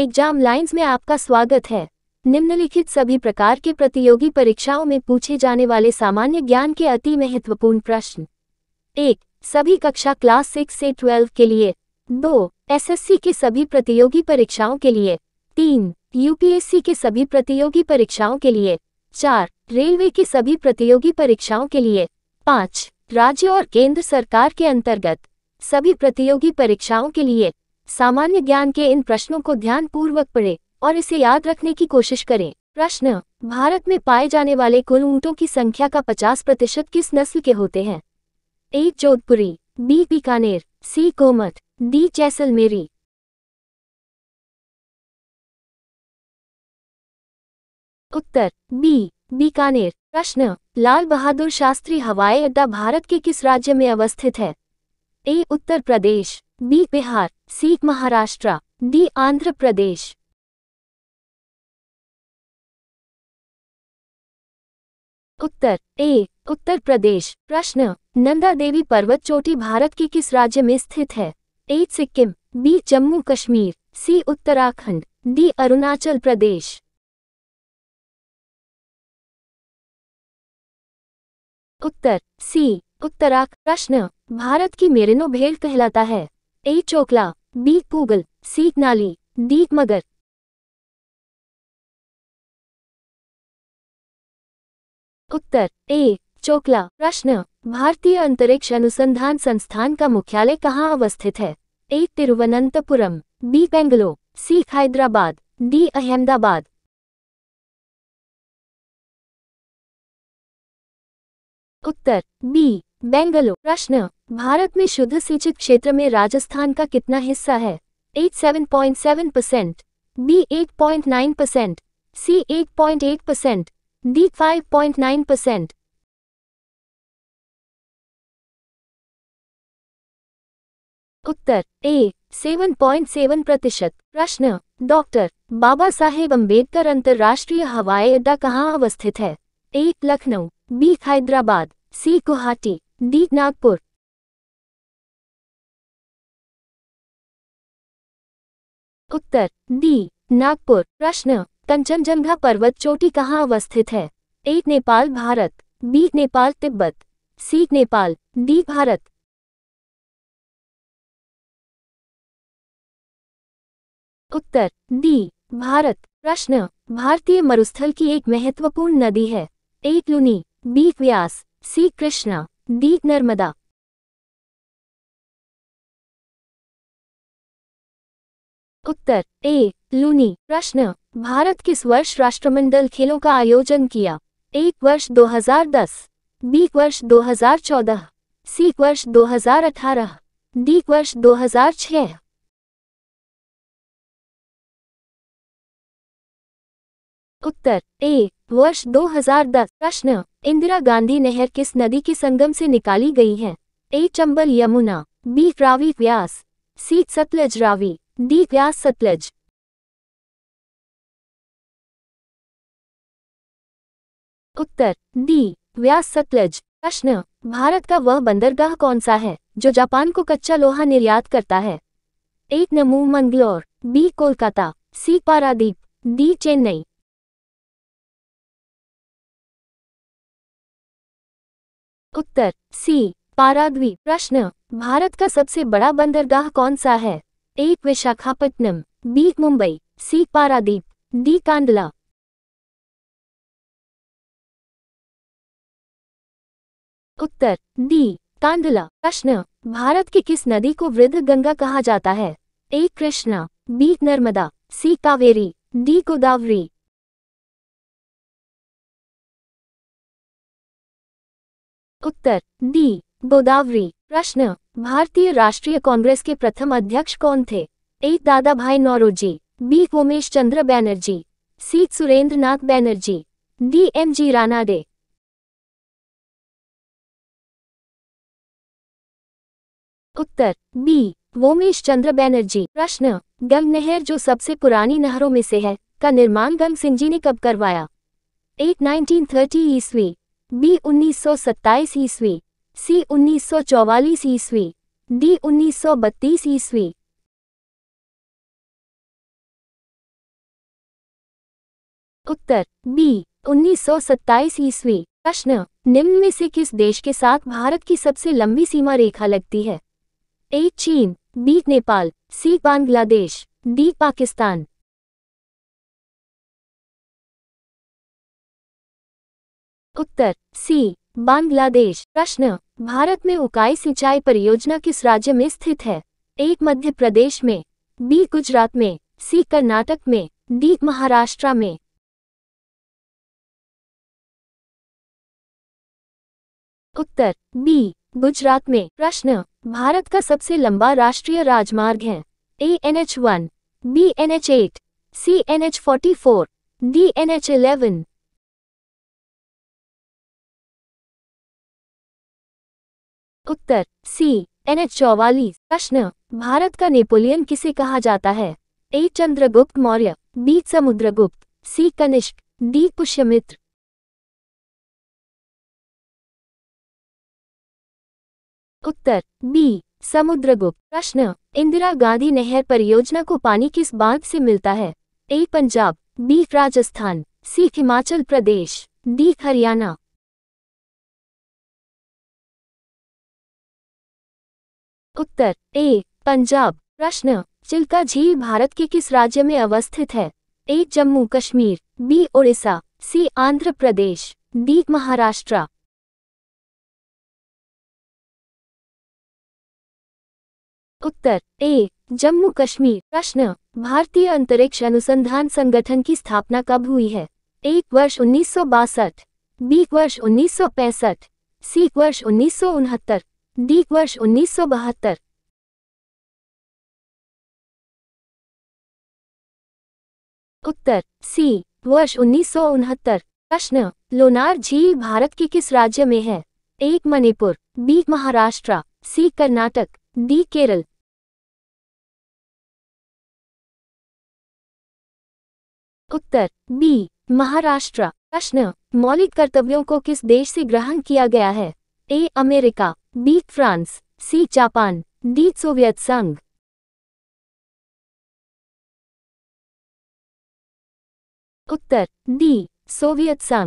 exam lines में आपका स्वागत है निम्नलिखित सभी प्रकार के प्रतियोगी परीक्षाओं में पूछे जाने वाले सामान्य ज्ञान के अति महत्वपूर्ण प्रश्न एक सभी कक्षा क्लास सिक्स से ट्वेल्व के लिए दो एसएससी के सभी प्रतियोगी परीक्षाओं के लिए तीन यूपीएससी के सभी प्रतियोगी परीक्षाओं के लिए चार रेलवे के सभी प्रतियोगी परीक्षाओं के लिए पाँच राज्य और केंद्र सरकार के अंतर्गत सभी प्रतियोगी परीक्षाओं के लिए सामान्य ज्ञान के इन प्रश्नों को ध्यानपूर्वक पढ़ें और इसे याद रखने की कोशिश करें प्रश्न भारत में पाए जाने वाले कुल ऊँटों की संख्या का पचास प्रतिशत किस नस्ल के होते हैं ए जोधपुरी बी बीकानेर सी कोमत डी जैसलमेरी उत्तर बी बीकानेर प्रश्न लाल बहादुर शास्त्री हवाई अड्डा भारत के किस राज्य में अवस्थित है A Uttar Pradesh B Bihar C Maharashtra D Andhra Pradesh उत्तर ए उत्तर प्रदेश प्रश्न नंदा देवी पर्वत चोटी भारत के किस राज्य में स्थित है A Sikkim B Jammu Kashmir C Uttarakhand D Arunachal Pradesh उत्तर सी उत्तराखंड प्रश्न भारत की मेरिनो भेड़ कहलाता है ए चोकला बी पूगल सी नाली डी मगर उत्तर ए चोकला प्रश्न भारतीय अंतरिक्ष अनुसंधान संस्थान का मुख्यालय कहाँ अवस्थित है A Thiruvananthapuram B Bangalore C Hyderabad D Ahmedabad उत्तर बी बेंगलोर प्रश्न भारत में शुद्ध सिंचित क्षेत्र में राजस्थान का कितना हिस्सा है seven point seven percent B eight point nine percent C eight point eight percent D five point nine percent उत्तर ए सेवन पॉइंट सेवन प्रतिशत प्रश्न डॉक्टर बाबा साहेब अम्बेडकर अंतर्राष्ट्रीय हवाई अड्डा कहाँ अवस्थित है A Lucknow B Hyderabad C Guwahati D Nagpur उत्तर डी नागपुर प्रश्न कंचनजंघा पर्वत चोटी कहाँ अवस्थित है A Nepal Bharat B Nepal Tibet C Nepal D Bharat उत्तर डी भारत प्रश्न भारतीय मरुस्थल की एक महत्वपूर्ण नदी है A Luni B Beas C Krishna D Narmada उत्तर ए लूनी प्रश्न भारत किस वर्ष राष्ट्रमंडल खेलों का आयोजन किया एक वर्ष 2010 बी वर्ष 2014 सी वर्ष 2018 डी वर्ष 2006 उत्तर ए वर्ष 2010 प्रश्न इंदिरा गांधी नहर किस नदी के संगम से निकाली गई है A Chambal Yamuna B Ravi Beas C Sutlej Ravi D Beas Sutlej उत्तर दी व्यास सतलज प्रश्न भारत का वह बंदरगाह कौन सा है जो जापान को कच्चा लोहा निर्यात करता है एक नमू Mangalore B Kolkata C Paradip D Chennai उत्तर सी पाराद्वीप प्रश्न भारत का सबसे बड़ा बंदरगाह कौन सा है एक Visakhapatnam B Mumbai C Paradip D Kandla उत्तर डी कांडला प्रश्न भारत की किस नदी को वृद्ध गंगा कहा जाता है A Krishna B Narmada C Kaveri D Godavari उत्तर डी गोदावरी प्रश्न भारतीय राष्ट्रीय कांग्रेस के प्रथम अध्यक्ष कौन थे A Dadabhai Naoroji B Umesh Chandra Banerjee C Surendranath Banerjee D M G Rana उत्तर बी वोमेश चंद्र बैनर्जी प्रश्न गंग नहर जो सबसे पुरानी नहरों में से है का निर्माण गंग सिंह जी ने कब करवाया एक थर्टी ईस्वी बी उन्नीस सौ सत्ताईस ईस्वी सी 1944 ईस्वी डी 1932 ईस्वी उत्तर बी 1927 ईस्वी प्रश्न निम्न में से किस देश के साथ भारत की सबसे लंबी सीमा रेखा लगती है ए चीन B Nepal C Bangladesh D Pakistan उत्तर सी बांग्लादेश प्रश्न भारत में उकाई सिंचाई परियोजना किस राज्य में स्थित है एक मध्य प्रदेश में बी गुजरात में सी कर्नाटक में डी महाराष्ट्र में उत्तर बी गुजरात में प्रश्न भारत का सबसे लंबा राष्ट्रीय राजमार्ग है A N H one B N H eight C N H forty four D N H eleven उत्तर सी एन एच चौवालीस प्रश्न भारत का नेपोलियन किसे कहा जाता है A Chandragupta Maurya B Samudragupta C Kanishka D Pushyamitra उत्तर बी समुद्रगुप्त प्रश्न इंदिरा गांधी नहर परियोजना को पानी किस बांध से मिलता है A Punjab B Rajasthan C Himachal Pradesh D Haryana उत्तर ए पंजाब प्रश्न चिल्का झील भारत के किस राज्य में अवस्थित है A Jammu Kashmir B Odisha C Andhra Pradesh D Maharashtra उत्तर ए जम्मू कश्मीर प्रश्न भारतीय अंतरिक्ष अनुसंधान संगठन की स्थापना कब हुई है एक वर्ष उन्नीस बी वर्ष उन्नीस सी वर्ष उन्नीस डी वर्ष उन्नीस सौ बहत्तर उत्तर सी वर्ष उन्नीस सौ उनहत्तर प्रश्न लोनार झील भारत के किस राज्य में है एक Manipur B Maharashtra C Karnataka D Kerala उत्तर बी महाराष्ट्र प्रश्न मौलिक कर्तव्यों को किस देश से ग्रहण किया गया है A America B France C Japan D Soviet संघ उत्तर डी सोवियत संघ